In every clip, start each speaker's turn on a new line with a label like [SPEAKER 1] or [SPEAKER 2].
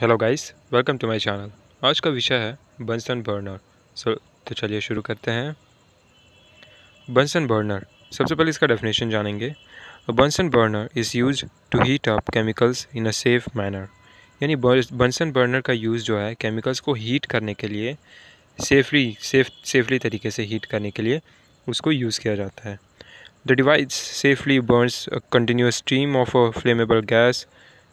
[SPEAKER 1] Hello guys welcome to my channel आज का विषय है बंसन बर्नर सो तो चलिए शुरू करते हैं बंसन बर्नर सबसे पहले इसका डेफिनेशन जानेंगे Bunsen burner is use to heat up chemicals in a safe manner यानी बंसन बर्नर का यूज़ जो है केमिकल्स को हीट करने के लिए सेफली सेफ सेफली तरीके से हीट करने के लिए उसको यूज़ किया जाता है the device safely burns continuous stream of a flammable gas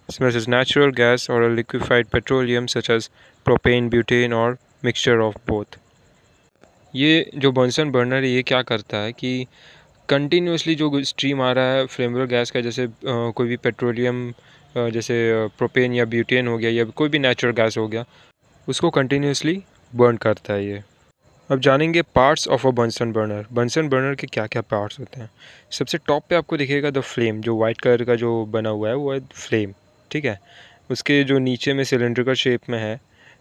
[SPEAKER 1] Smells as natural gas or a liquefied petroleum such as propane, butane or mixture of both. ये जो बॉन्सन बर्नर है ये क्या करता है कि कंटिन्यूसली जो स्ट्रीम आ रहा है फ्लेमबल गैस का जैसे आ, कोई भी पेट्रोलियम जैसे प्रोपेन या ब्यूटेन हो गया या कोई भी नेचुरल गैस हो गया उसको कंटिन्यूसली बर्न करता है ये अब जानेंगे parts of a Bunsen burner Bunsen burner के क्या क्या पार्ट्स होते हैं सबसे टॉप पे आपको दिखेगा द फ्लेम जो वाइट कलर का जो बना हुआ है वो है फ्लेम ठीक है उसके जो नीचे में सिलेंड्रिकल शेप में है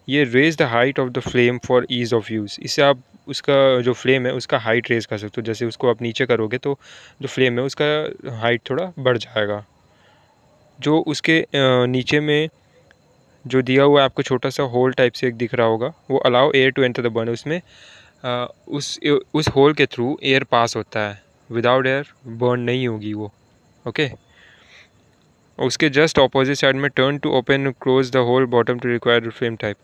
[SPEAKER 1] ये raise the height of the flame for ease of use इससे आप उसका जो फ्लेम है उसका हाइट रेज कर सकते हो जैसे उसको आप नीचे करोगे तो जो फ्लेम है उसका हाइट थोड़ा बढ़ जाएगा जो उसके नीचे में जो दिया हुआ है आपको छोटा सा होल टाइप से एक दिख रहा होगा वो allow air to enter the burn उसमें आ, उस उस होल के थ्रू एयर पास होता है विदाउट एयर बर्न नहीं होगी वो ओके और उसके जस्ट अपोजिट साइड में turn to open close the hole bottom to required flame type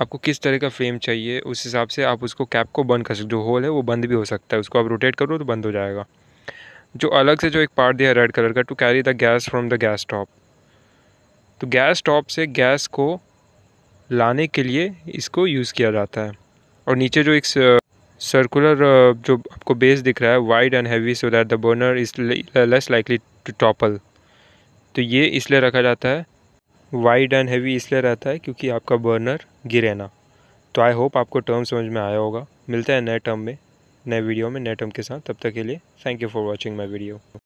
[SPEAKER 1] आपको किस तरह का फ्रेम चाहिए उस हिसाब से आप उसको कैप को बंद कर सकते जो होल है वो बंद भी हो सकता है उसको आप रोटेट करो तो बंद हो जाएगा जो अलग से जो एक पार्ट दिया रेड कलर का to carry the gas from the gas top तो गैस टॉप से गैस को लाने के लिए इसको यूज़ किया जाता है और नीचे जो एक सर्कुलर जो आपको बेस दिख रहा है wide and heavy so that the burner is less likely to topple तो ये इसलिए रखा जाता है वाइड एंड हैवी इसलिए रहता है क्योंकि आपका बर्नर गिरे ना तो आई होप आपको टर्म समझ में आया होगा मिलता है नए टर्म में नए वीडियो में नए टर्म के साथ तब तक के लिए thank you for watching my video